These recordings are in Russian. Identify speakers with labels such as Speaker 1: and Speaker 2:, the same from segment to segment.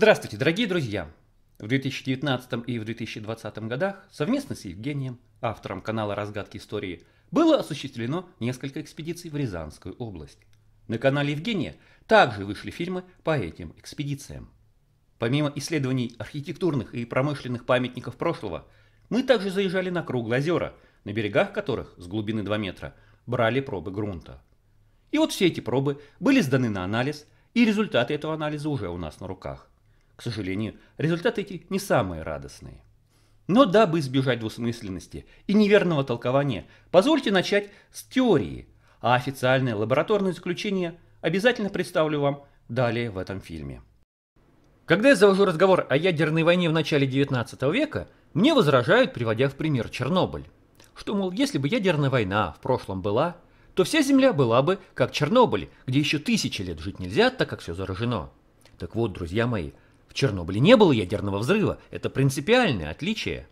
Speaker 1: Здравствуйте, дорогие друзья! В 2019 и в 2020 годах совместно с Евгением, автором канала «Разгадки истории», было осуществлено несколько экспедиций в Рязанскую область. На канале Евгения также вышли фильмы по этим экспедициям. Помимо исследований архитектурных и промышленных памятников прошлого, мы также заезжали на круглые озера, на берегах которых с глубины 2 метра брали пробы грунта. И вот все эти пробы были сданы на анализ, и результаты этого анализа уже у нас на руках – к сожалению, результаты эти не самые радостные. Но дабы избежать двусмысленности и неверного толкования, позвольте начать с теории, а официальное лабораторное заключение обязательно представлю вам далее в этом фильме. Когда я завожу разговор о ядерной войне в начале 19 века, мне возражают, приводя в пример Чернобыль. Что, мол, если бы ядерная война в прошлом была, то вся Земля была бы как Чернобыль, где еще тысячи лет жить нельзя, так как все заражено. Так вот, друзья мои, Чернобыле не было ядерного взрыва, это принципиальное отличие.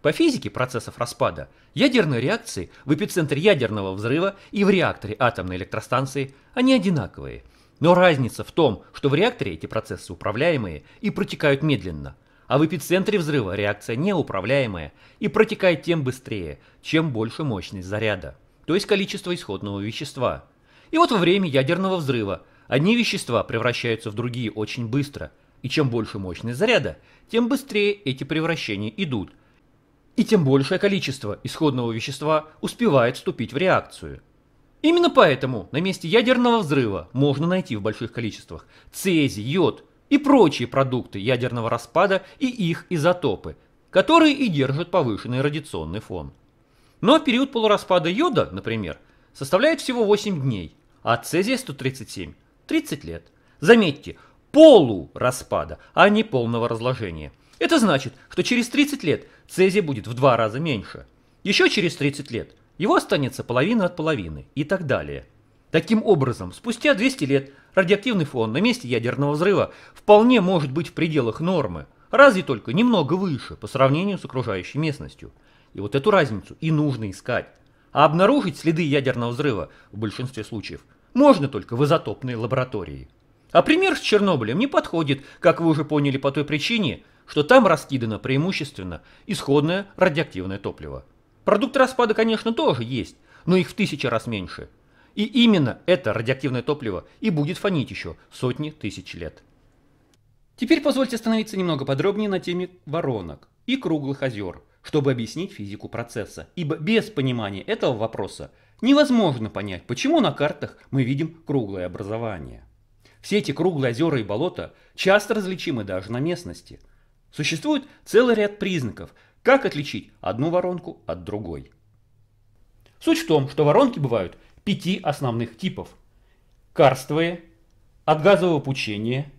Speaker 1: По физике процессов распада ядерные реакции в эпицентре ядерного взрыва и в реакторе атомной электростанции они одинаковые. Но разница в том, что в реакторе эти процессы управляемые и протекают медленно, а в эпицентре взрыва реакция неуправляемая и протекает тем быстрее, чем больше мощность заряда, то есть количество исходного вещества. И вот во время ядерного взрыва одни вещества превращаются в другие очень быстро – и чем больше мощность заряда, тем быстрее эти превращения идут, и тем большее количество исходного вещества успевает вступить в реакцию. Именно поэтому на месте ядерного взрыва можно найти в больших количествах цезий, йод и прочие продукты ядерного распада и их изотопы, которые и держат повышенный радиационный фон. Но период полураспада йода, например, составляет всего 8 дней, а цезия 137 – 30 лет. Заметьте, полураспада, а не полного разложения. Это значит, что через 30 лет цезия будет в два раза меньше. Еще через 30 лет его останется половина от половины и так далее. Таким образом, спустя 200 лет радиоактивный фон на месте ядерного взрыва вполне может быть в пределах нормы, разве только немного выше по сравнению с окружающей местностью. И вот эту разницу и нужно искать. А обнаружить следы ядерного взрыва в большинстве случаев можно только в изотопной лаборатории. А пример с Чернобылем не подходит, как вы уже поняли по той причине, что там раскидано преимущественно исходное радиоактивное топливо. Продукты распада, конечно, тоже есть, но их в тысячи раз меньше. И именно это радиоактивное топливо и будет фонить еще сотни тысяч лет. Теперь позвольте остановиться немного подробнее на теме воронок и круглых озер, чтобы объяснить физику процесса, ибо без понимания этого вопроса невозможно понять, почему на картах мы видим круглое образование. Все эти круглые озера и болота часто различимы даже на местности. Существует целый ряд признаков, как отличить одну воронку от другой. Суть в том, что воронки бывают пяти основных типов. Карстовые, от газового пучения,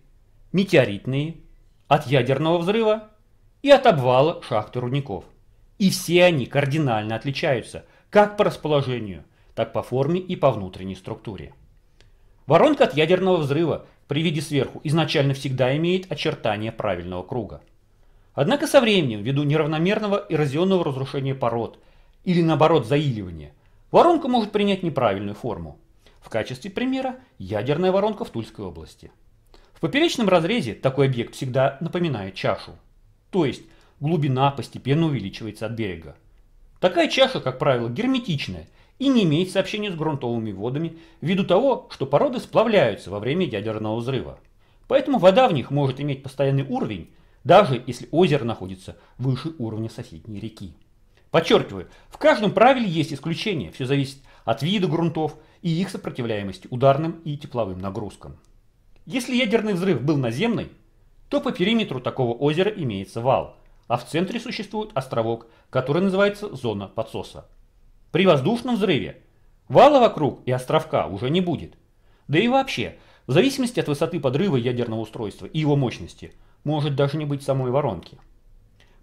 Speaker 1: метеоритные, от ядерного взрыва и от обвала шахты рудников. И все они кардинально отличаются как по расположению, так по форме и по внутренней структуре. Воронка от ядерного взрыва при виде сверху изначально всегда имеет очертания правильного круга. Однако со временем, ввиду неравномерного эрозионного разрушения пород или наоборот заиливания, воронка может принять неправильную форму. В качестве примера ядерная воронка в Тульской области. В поперечном разрезе такой объект всегда напоминает чашу. То есть глубина постепенно увеличивается от берега. Такая чаша, как правило, герметичная и не имеет сообщения с грунтовыми водами ввиду того, что породы сплавляются во время ядерного взрыва. Поэтому вода в них может иметь постоянный уровень, даже если озеро находится выше уровня соседней реки. Подчеркиваю, в каждом правиле есть исключение, все зависит от вида грунтов и их сопротивляемости ударным и тепловым нагрузкам. Если ядерный взрыв был наземный, то по периметру такого озера имеется вал, а в центре существует островок, который называется зона подсоса. При воздушном взрыве вала вокруг и островка уже не будет. Да и вообще, в зависимости от высоты подрыва ядерного устройства и его мощности, может даже не быть самой воронки.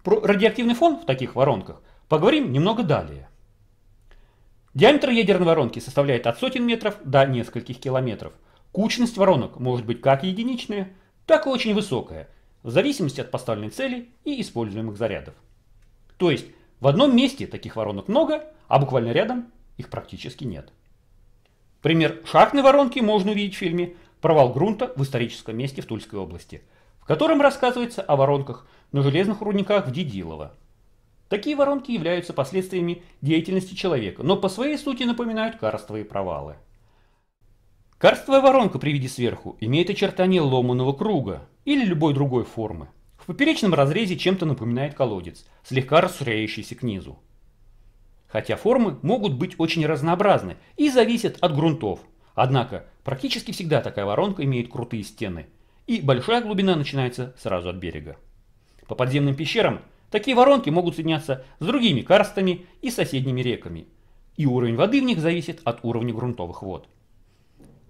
Speaker 1: Про радиоактивный фон в таких воронках поговорим немного далее. Диаметр ядерной воронки составляет от сотен метров до нескольких километров. Кучность воронок может быть как единичная, так и очень высокая, в зависимости от поставленной цели и используемых зарядов. То есть в одном месте таких воронок много, а буквально рядом их практически нет. Пример шахтной воронки можно увидеть в фильме «Провал грунта в историческом месте в Тульской области», в котором рассказывается о воронках на железных рудниках в Дедилово. Такие воронки являются последствиями деятельности человека, но по своей сути напоминают карстовые провалы. Карстовая воронка при виде сверху имеет очертания ломаного круга или любой другой формы. В поперечном разрезе чем-то напоминает колодец, слегка расширяющийся к низу хотя формы могут быть очень разнообразны и зависят от грунтов. Однако практически всегда такая воронка имеет крутые стены, и большая глубина начинается сразу от берега. По подземным пещерам такие воронки могут соединяться с другими карстами и соседними реками, и уровень воды в них зависит от уровня грунтовых вод.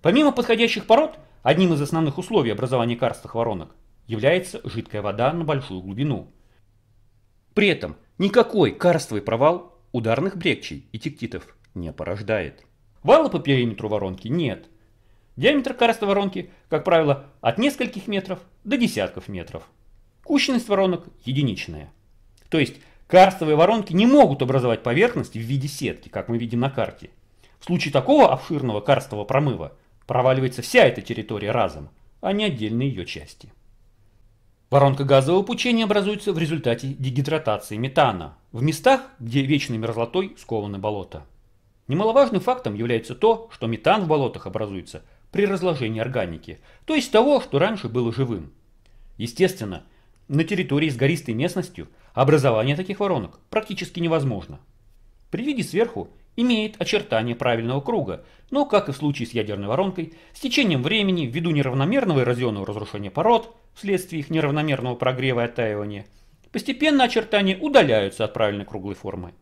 Speaker 1: Помимо подходящих пород, одним из основных условий образования карстовых воронок является жидкая вода на большую глубину. При этом никакой карстовый провал Ударных брекчей и тектитов не порождает. Вала по периметру воронки нет. Диаметр карста воронки, как правило, от нескольких метров до десятков метров. Кущенность воронок единичная. То есть карстовые воронки не могут образовать поверхность в виде сетки, как мы видим на карте. В случае такого обширного карстового промыва проваливается вся эта территория разом, а не отдельные ее части. Воронка газового пучения образуется в результате дегидратации метана в местах, где вечной мерзлотой скованы болота. Немаловажным фактом является то, что метан в болотах образуется при разложении органики, то есть того, что раньше было живым. Естественно, на территории с гористой местностью образование таких воронок практически невозможно. При виде сверху имеет очертания правильного круга, но, как и в случае с ядерной воронкой, с течением времени, ввиду неравномерного эрозионного разрушения пород, вследствие их неравномерного прогрева и оттаивания, постепенно очертания удаляются от правильной круглой формы.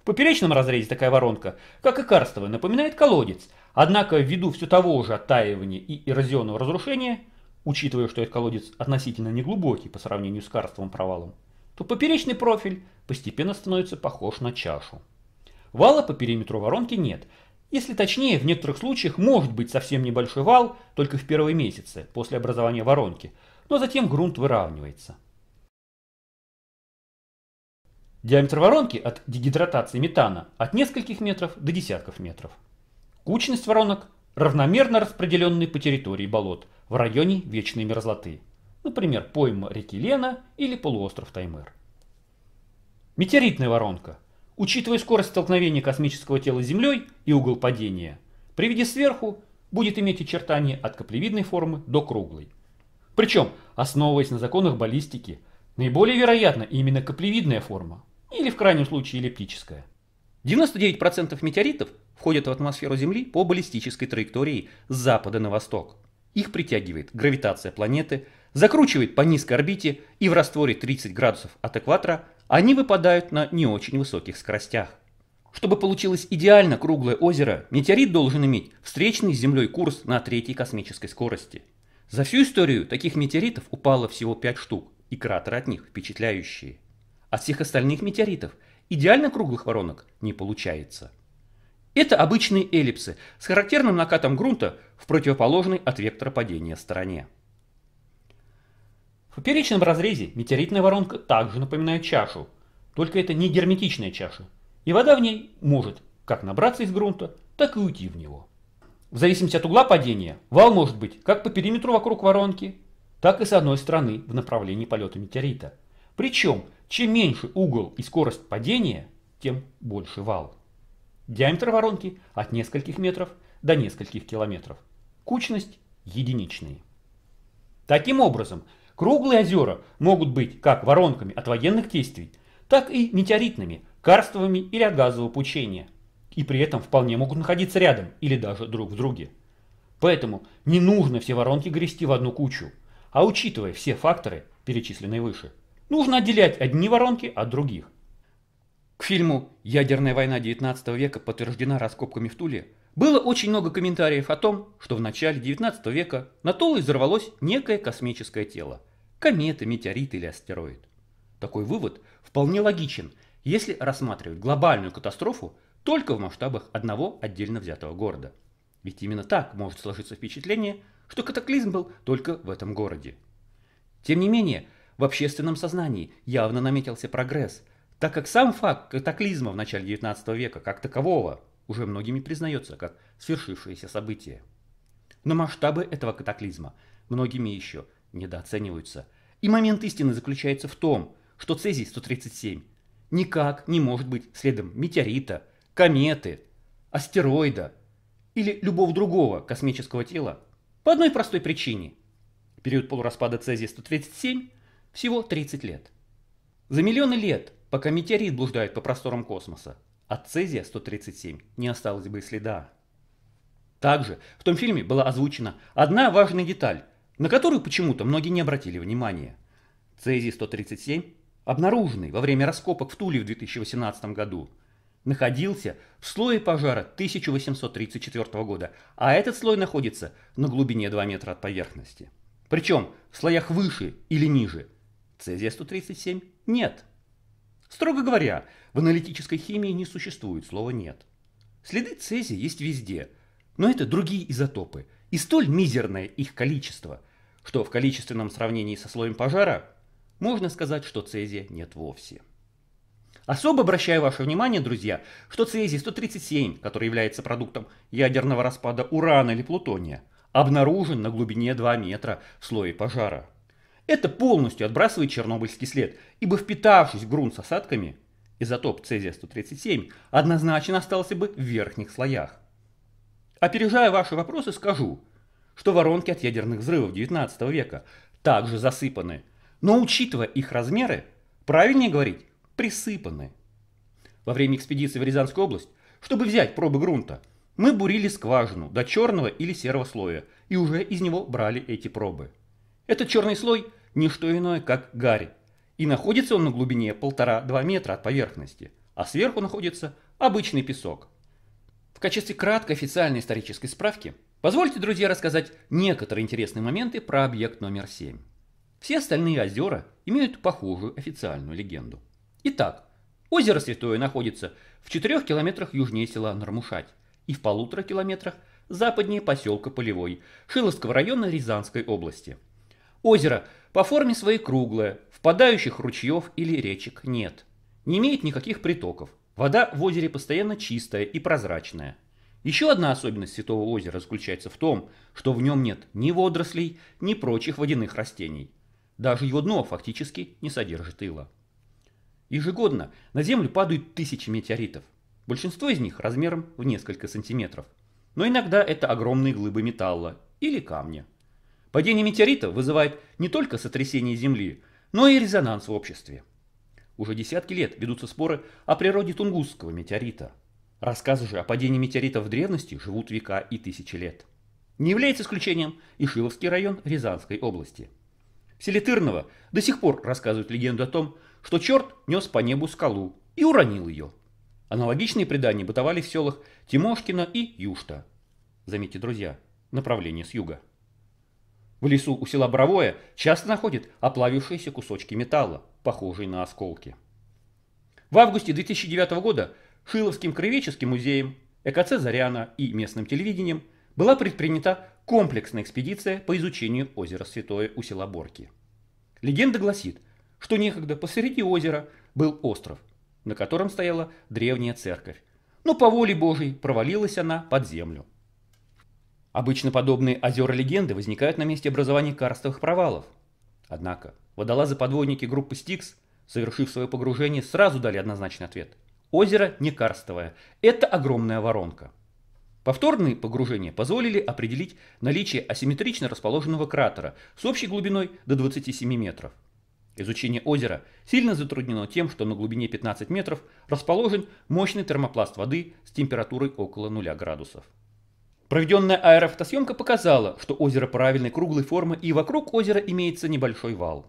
Speaker 1: В поперечном разрезе такая воронка, как и карстовая, напоминает колодец, однако ввиду все того же оттаивания и эрозионного разрушения, учитывая, что этот колодец относительно неглубокий по сравнению с карстовым провалом, то поперечный профиль постепенно становится похож на чашу. Вала по периметру воронки нет. Если точнее, в некоторых случаях может быть совсем небольшой вал только в первые месяцы после образования воронки, но затем грунт выравнивается. Диаметр воронки от дегидратации метана от нескольких метров до десятков метров. Кучность воронок равномерно распределенные по территории болот в районе вечной мерзлоты, например, пойма реки Лена или полуостров Таймыр. Метеоритная воронка – Учитывая скорость столкновения космического тела с Землей и угол падения, при виде сверху будет иметь очертания от каплевидной формы до круглой. Причем, основываясь на законах баллистики, наиболее вероятна именно каплевидная форма, или в крайнем случае эллиптическая. 99% метеоритов входят в атмосферу Земли по баллистической траектории с запада на восток. Их притягивает гравитация планеты, закручивает по низкой орбите и в растворе 30 градусов от экватора – они выпадают на не очень высоких скоростях. Чтобы получилось идеально круглое озеро, метеорит должен иметь встречный с Землей курс на третьей космической скорости. За всю историю таких метеоритов упало всего 5 штук, и кратеры от них впечатляющие. От всех остальных метеоритов идеально круглых воронок не получается. Это обычные эллипсы с характерным накатом грунта в противоположной от вектора падения стороне. В поперечном разрезе метеоритная воронка также напоминает чашу, только это не герметичная чаша, и вода в ней может как набраться из грунта, так и уйти в него. В зависимости от угла падения, вал может быть как по периметру вокруг воронки, так и с одной стороны в направлении полета метеорита. Причем, чем меньше угол и скорость падения, тем больше вал. Диаметр воронки от нескольких метров до нескольких километров. Кучность единичные. Таким образом, Круглые озера могут быть как воронками от военных действий, так и метеоритными, карстовыми или от газового пучения. И при этом вполне могут находиться рядом или даже друг в друге. Поэтому не нужно все воронки грести в одну кучу, а учитывая все факторы, перечисленные выше, нужно отделять одни воронки от других. К фильму «Ядерная война XIX века подтверждена раскопками в Туле» было очень много комментариев о том, что в начале XIX века на Тулой взорвалось некое космическое тело комета, метеорит или астероид. Такой вывод вполне логичен, если рассматривать глобальную катастрофу только в масштабах одного отдельно взятого города. Ведь именно так может сложиться впечатление, что катаклизм был только в этом городе. Тем не менее, в общественном сознании явно наметился прогресс, так как сам факт катаклизма в начале 19 века как такового уже многими признается как свершившееся событие. Но масштабы этого катаклизма многими еще – недооцениваются. И момент истины заключается в том, что Цезий-137 никак не может быть следом метеорита, кометы, астероида или любого другого космического тела по одной простой причине. Период полураспада Цезия-137 всего 30 лет. За миллионы лет, пока метеорит блуждает по просторам космоса, от Цезия-137 не осталось бы и следа. Также в том фильме была озвучена одна важная деталь – на которую почему-то многие не обратили внимания. Цезий-137, обнаруженный во время раскопок в Туле в 2018 году, находился в слое пожара 1834 года, а этот слой находится на глубине 2 метра от поверхности. Причем в слоях выше или ниже цезия-137 нет. Строго говоря, в аналитической химии не существует слова «нет». Следы цезия есть везде, но это другие изотопы, и столь мизерное их количество, что в количественном сравнении со слоем пожара можно сказать, что цезия нет вовсе. Особо обращаю ваше внимание, друзья, что цезий-137, который является продуктом ядерного распада урана или плутония, обнаружен на глубине 2 метра в слое пожара. Это полностью отбрасывает чернобыльский след, ибо впитавшись в грунт с осадками, изотоп цезия-137 однозначно остался бы в верхних слоях. Опережая ваши вопросы, скажу, что воронки от ядерных взрывов 19 века также засыпаны, но учитывая их размеры, правильнее говорить «присыпаны». Во время экспедиции в Рязанскую область, чтобы взять пробы грунта, мы бурили скважину до черного или серого слоя и уже из него брали эти пробы. Этот черный слой – не что иное, как гарь, и находится он на глубине 1,5-2 метра от поверхности, а сверху находится обычный песок. В качестве краткой официальной исторической справки – Позвольте, друзья, рассказать некоторые интересные моменты про объект номер 7. Все остальные озера имеют похожую официальную легенду. Итак, озеро Святое находится в 4 километрах южнее села Нармушать и в полутора километрах западнее поселка Полевой Шиловского района Рязанской области. Озеро по форме своей круглое, впадающих ручьев или речек нет. Не имеет никаких притоков. Вода в озере постоянно чистая и прозрачная – еще одна особенность Святого озера заключается в том, что в нем нет ни водорослей, ни прочих водяных растений. Даже его дно фактически не содержит ила. Ежегодно на Землю падают тысячи метеоритов. Большинство из них размером в несколько сантиметров. Но иногда это огромные глыбы металла или камня. Падение метеорита вызывает не только сотрясение Земли, но и резонанс в обществе. Уже десятки лет ведутся споры о природе Тунгусского метеорита – Рассказы же о падении метеоритов в древности живут века и тысячи лет. Не является исключением и Шиловский район Рязанской области. В селе Тырного до сих пор рассказывают легенду о том, что черт нес по небу скалу и уронил ее. Аналогичные предания бытовали в селах Тимошкина и Юшта. Заметьте, друзья, направление с юга. В лесу у села Боровое часто находят оплавившиеся кусочки металла, похожие на осколки. В августе 2009 года Шиловским краеведческим музеем, ЭКЦ «Заряна» и местным телевидением была предпринята комплексная экспедиция по изучению озера Святое у села Борки. Легенда гласит, что некогда посреди озера был остров, на котором стояла древняя церковь, но по воле Божьей провалилась она под землю. Обычно подобные озера-легенды возникают на месте образования карстовых провалов. Однако водолазы-подводники группы «Стикс», совершив свое погружение, сразу дали однозначный ответ – Озеро не карстовое. Это огромная воронка. Повторные погружения позволили определить наличие асимметрично расположенного кратера с общей глубиной до 27 метров. Изучение озера сильно затруднено тем, что на глубине 15 метров расположен мощный термопласт воды с температурой около 0 градусов. Проведенная аэрофотосъемка показала, что озеро правильной круглой формы и вокруг озера имеется небольшой вал.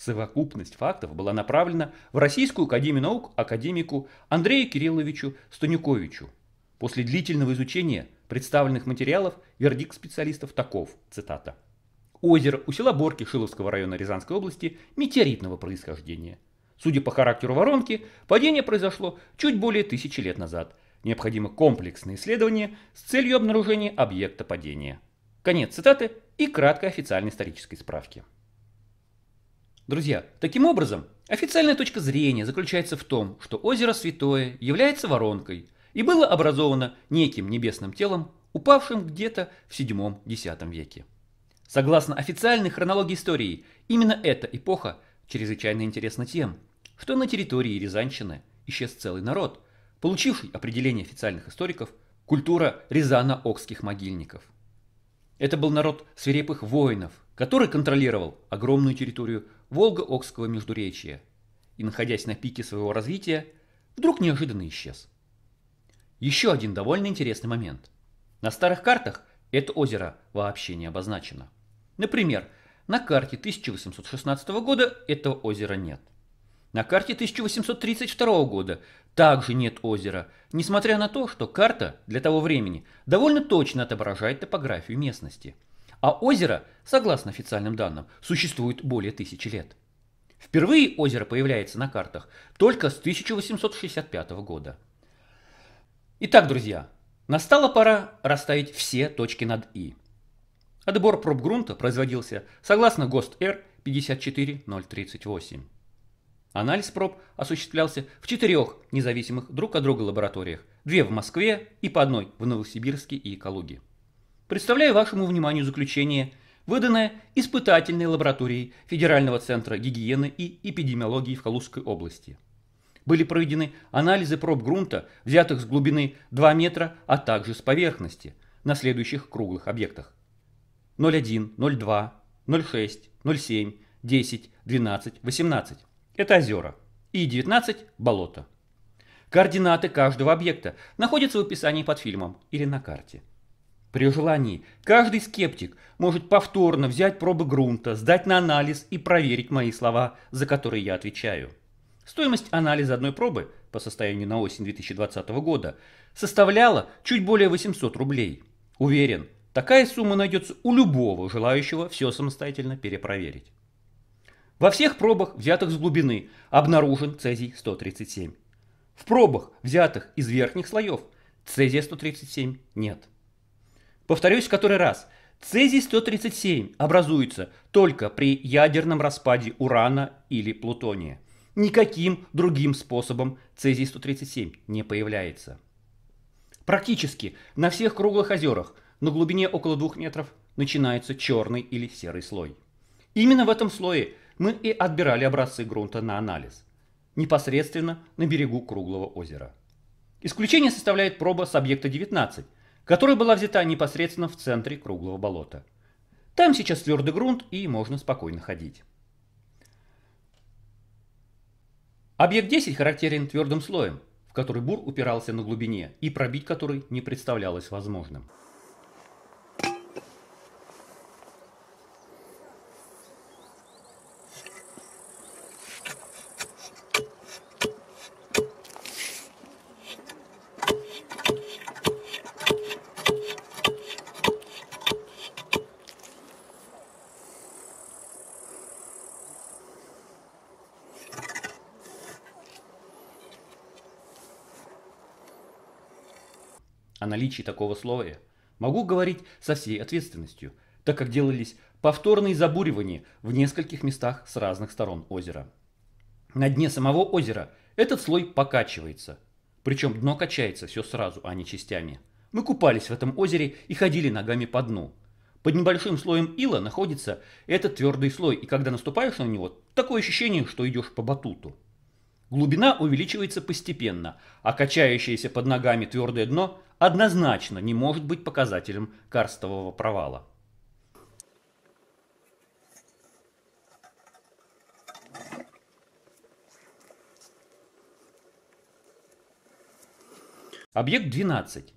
Speaker 1: Совокупность фактов была направлена в Российскую Академию Наук академику Андрею Кирилловичу Станюковичу. После длительного изучения представленных материалов вердикт специалистов таков, цитата. Озеро у села Борки Шиловского района Рязанской области метеоритного происхождения. Судя по характеру воронки, падение произошло чуть более тысячи лет назад. Необходимо комплексное исследование с целью обнаружения объекта падения. Конец цитаты и краткой официальной исторической справки. Друзья, таким образом, официальная точка зрения заключается в том, что озеро Святое является воронкой и было образовано неким небесным телом, упавшим где-то в 7-10 веке. Согласно официальной хронологии истории, именно эта эпоха чрезвычайно интересна тем, что на территории Рязанщины исчез целый народ, получивший определение официальных историков культура Рязано-Окских могильников. Это был народ свирепых воинов, который контролировал огромную территорию Волга окского междуречия и, находясь на пике своего развития, вдруг неожиданно исчез. Еще один довольно интересный момент. На старых картах это озеро вообще не обозначено. Например, на карте 1816 года этого озера нет. На карте 1832 года также нет озера, несмотря на то, что карта для того времени довольно точно отображает топографию местности – а озеро, согласно официальным данным, существует более тысячи лет. Впервые озеро появляется на картах только с 1865 года. Итак, друзья, настала пора расставить все точки над «и». Отбор проб грунта производился согласно ГОСТ-Р 54038. Анализ проб осуществлялся в четырех независимых друг от друга лабораториях, две в Москве и по одной в Новосибирске и Калуге представляю вашему вниманию заключение, выданное испытательной лабораторией Федерального центра гигиены и эпидемиологии в Калужской области. Были проведены анализы проб грунта, взятых с глубины 2 метра, а также с поверхности, на следующих круглых объектах. 0,1, 0,2, 0,6, 0,7, 10, 12, 18. Это озера. И 19 – болото. Координаты каждого объекта находятся в описании под фильмом или на карте. При желании каждый скептик может повторно взять пробы грунта, сдать на анализ и проверить мои слова, за которые я отвечаю. Стоимость анализа одной пробы по состоянию на осень 2020 года составляла чуть более 800 рублей. Уверен, такая сумма найдется у любого желающего все самостоятельно перепроверить. Во всех пробах, взятых с глубины, обнаружен цезий-137. В пробах, взятых из верхних слоев, цезия-137 нет. Повторюсь в который раз. Цезий-137 образуется только при ядерном распаде урана или плутония. Никаким другим способом цезий-137 не появляется. Практически на всех круглых озерах на глубине около 2 метров начинается черный или серый слой. Именно в этом слое мы и отбирали образцы грунта на анализ, непосредственно на берегу круглого озера. Исключение составляет проба с объекта 19– которая была взята непосредственно в центре круглого болота. Там сейчас твердый грунт и можно спокойно ходить. Объект 10 характерен твердым слоем, в который бур упирался на глубине и пробить который не представлялось возможным. наличии такого слоя. Могу говорить со всей ответственностью, так как делались повторные забуривания в нескольких местах с разных сторон озера. На дне самого озера этот слой покачивается. Причем дно качается все сразу, а не частями. Мы купались в этом озере и ходили ногами по дну. Под небольшим слоем ила находится этот твердый слой, и когда наступаешь на него, такое ощущение, что идешь по батуту. Глубина увеличивается постепенно, а качающееся под ногами твердое дно однозначно не может быть показателем карстового провала. Объект 12.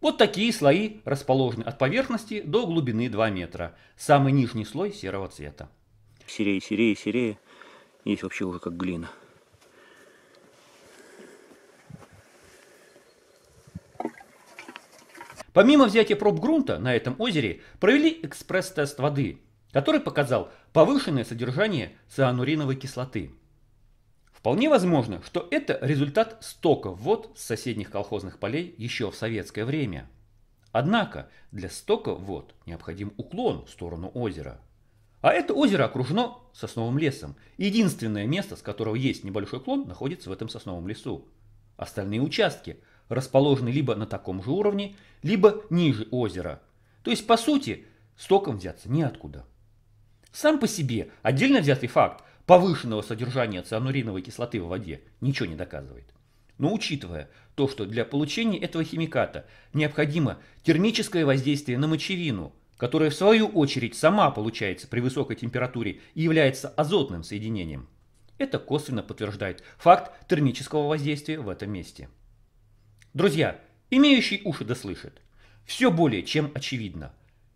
Speaker 1: Вот такие слои расположены от поверхности до глубины 2 метра. Самый нижний слой серого цвета. Серее, серее, серее. Есть вообще уже как глина. Помимо взятия проб грунта на этом озере провели экспресс-тест воды, который показал повышенное содержание циануриновой кислоты. Вполне возможно, что это результат стока вод с соседних колхозных полей еще в советское время. Однако для стока вод необходим уклон в сторону озера. А это озеро окружено сосновым лесом. Единственное место, с которого есть небольшой уклон, находится в этом сосновом лесу. Остальные участки – расположены либо на таком же уровне, либо ниже озера. То есть, по сути, стоком взяться неоткуда. Сам по себе отдельно взятый факт повышенного содержания циануриновой кислоты в воде ничего не доказывает. Но учитывая то, что для получения этого химиката необходимо термическое воздействие на мочевину, которая в свою очередь сама получается при высокой температуре и является азотным соединением, это косвенно подтверждает факт термического воздействия в этом месте. Друзья, имеющий уши дослышит. Все более чем очевидно.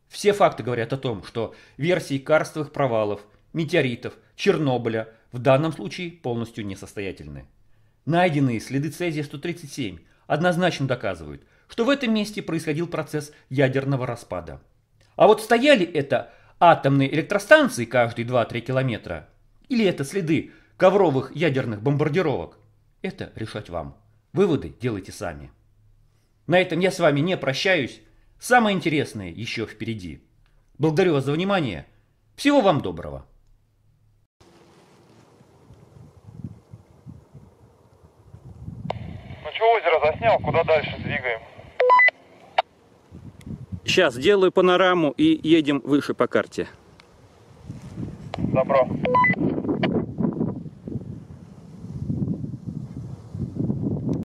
Speaker 1: Все факты говорят о том, что версии карстовых провалов, метеоритов, Чернобыля в данном случае полностью несостоятельны. Найденные следы цезия-137 однозначно доказывают, что в этом месте происходил процесс ядерного распада. А вот стояли это атомные электростанции каждые 2-3 километра или это следы ковровых ядерных бомбардировок, это решать вам. Выводы делайте сами. На этом я с вами не прощаюсь. Самое интересное еще впереди. Благодарю вас за внимание. Всего вам доброго. Ну что, озеро заснял, куда дальше двигаем? Сейчас делаю панораму и едем выше по карте. Добро.